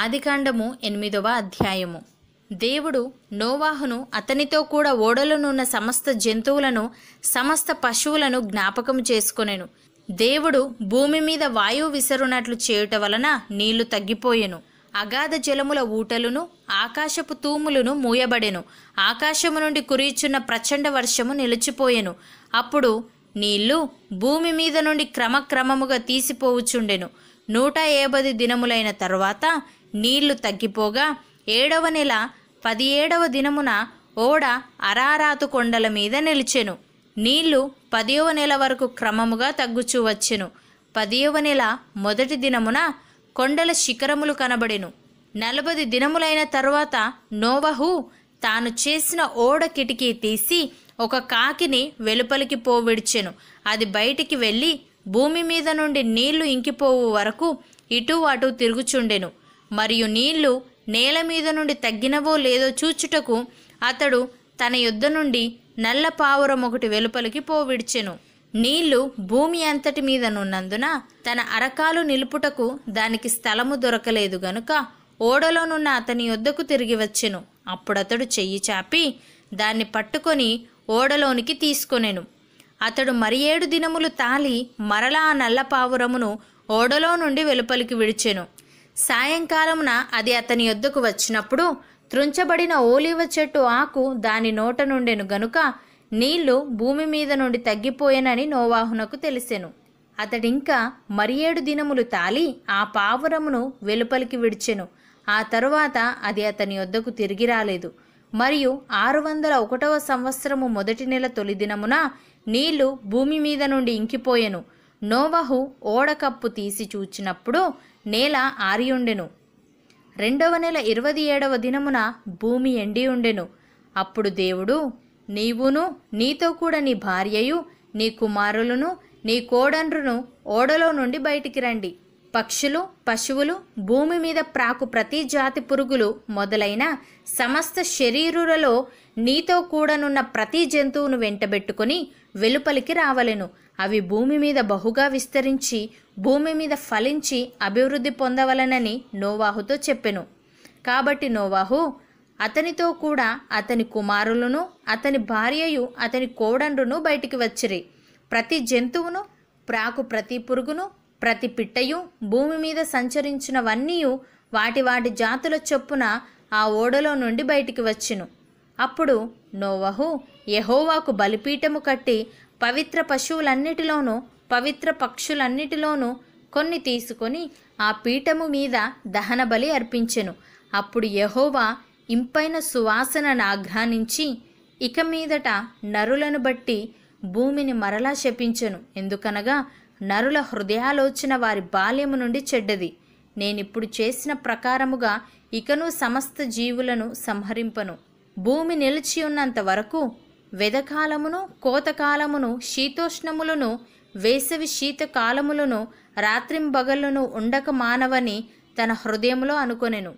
ఆదికాండము ఎనిమిదవ అధ్యాయము దేవుడు నోవాహును అతనితో కూడా ఓడలోనున్న సమస్త జంతువులను సమస్త పశువులను జ్ఞాపకం చేసుకొనెను దేవుడు భూమి మీద వాయువు విసరునట్లు చేయుట వలన నీళ్లు తగ్గిపోయెను అగాధ జలముల ఊటలును ఆకాశపు తూములను మూయబడెను ఆకాశము నుండి కురిచున్న ప్రచండ వర్షము నిలిచిపోయెను అప్పుడు నీళ్లు భూమి మీద నుండి క్రమక్రమముగా తీసిపోవుచుండెను నూట ఏబది దినములైన తరువాత నీళ్లు తగ్గిపోగా ఏడవ నెల పదిహేడవ దినమున ఓడ అరారాతు కొండల మీద నిలిచెను నీళ్లు పదియవ నెల వరకు క్రమముగా తగ్గుచూ వచ్చెను పదియవ నెల మొదటి దినమున కొండల శిఖరములు కనబడెను నలభై దినములైన తరువాత నోవహు తాను చేసిన ఓడ కిటికీ తీసి ఒక కాకిని వెలుపలికి పోవిడిచెను అది బయటికి వెళ్ళి భూమి మీద నుండి నీళ్లు ఇంకిపోవు వరకు ఇటు అటు తిరుగుచుండెను మరియు నీళ్లు నేల మీద నుండి తగ్గినవో లేదో చూచుటకు అతడు తన యుద్ధ నుండి నల్ల పావురం ఒకటి వెలుపలికి పోవిడిచెను నీళ్లు భూమి అంతటి మీద నున్నందున తన అరకాలు నిలుపుటకు దానికి స్థలము దొరకలేదు గనుక ఓడలోనున్న అతని యొద్దకు తిరిగి వచ్చెను అప్పుడతడు చెయ్యి చాపి దాన్ని పట్టుకొని ఓడలోనికి తీసుకొనెను అతడు మరి ఏడు దినములు తాలి మరలా ఆ నల్ల పావురమును ఓడలో నుండి వెలుపలికి విడిచెను సాయంకాలమున అది అతని యొద్దకు వచ్చినప్పుడు త్రుంచబడిన ఓలివ చెట్టు ఆకు దాని నోట నుండెను గనుక నీళ్లు భూమి మీద నుండి తగ్గిపోయానని నోవాహునకు తెలిసెను అతడింకా మరి ఏడు దినములు తాలి ఆ పావురమును వెలుపలికి విడిచెను ఆ తరువాత అది అతని వద్దకు తిరిగి రాలేదు మరియు ఆరు వందల ఒకటవ సంవత్సరము మొదటి నెల తొలి దినమున నీళ్లు భూమి మీద నుండి ఇంకిపోయెను నోవహు ఓడకప్పు తీసి చూచినప్పుడు నేల ఆరియుండెను రెండవ నెల ఇరవై ఏడవ దినమున భూమి ఎండి ఉండెను అప్పుడు దేవుడు నీవును నీతో కూడా నీ భార్యయు నీ కుమారులను నీ కోడండ్రును ఓడలో నుండి బయటికి రండి పక్షులు పశువులు భూమి మీద ప్రాకు ప్రతి జాతి పురుగులు మొదలైన సమస్త శరీరులలో నీతో కూడనున్న ప్రతి జంతువును వెంటబెట్టుకుని వెలుపలికి రావలెను అవి భూమి మీద బహుగా విస్తరించి భూమి మీద ఫలించి అభివృద్ధి పొందవలనని నోవాహుతో చెప్పెను కాబట్టి నోవాహు అతనితో కూడా అతని కుమారులను అతని భార్యయు అతని కోడండును బయటికి వచ్చిరి ప్రతి జంతువును ప్రాకు ప్రతి పురుగును ప్రతి పిట్టయు భూమి మీద సంచరించినవన్నీయు వాటి వాటి జాతుల చొప్పున ఆ ఓడలో నుండి బయటికి వచ్చును అప్పుడు నోవహు యహోవాకు బలిపీఠము కట్టి పవిత్ర పశువులన్నిటిలోనూ పవిత్ర పక్షులన్నిటిలోనూ కొన్ని తీసుకొని ఆ పీఠము మీద దహన బలి అర్పించెను అప్పుడు యహోవా ఇంపైన సువాసనను ఆఘ్రానించి ఇక మీదట నరులను బట్టి భూమిని మరలా శపించెను ఎందుకనగా నరుల హృదయాలోచన వారి బాల్యము నుండి చెడ్డది నేనిప్పుడు చేసిన ప్రకారముగా ఇకను సమస్త జీవులను సంహరింపను భూమి నిలిచి ఉన్నంత వరకు వెదకాలమును కోతకాలమును శీతోష్ణములను వేసవి శీతకాలములను రాత్రింబగలను ఉండక మానవని తన హృదయంలో అనుకొనెను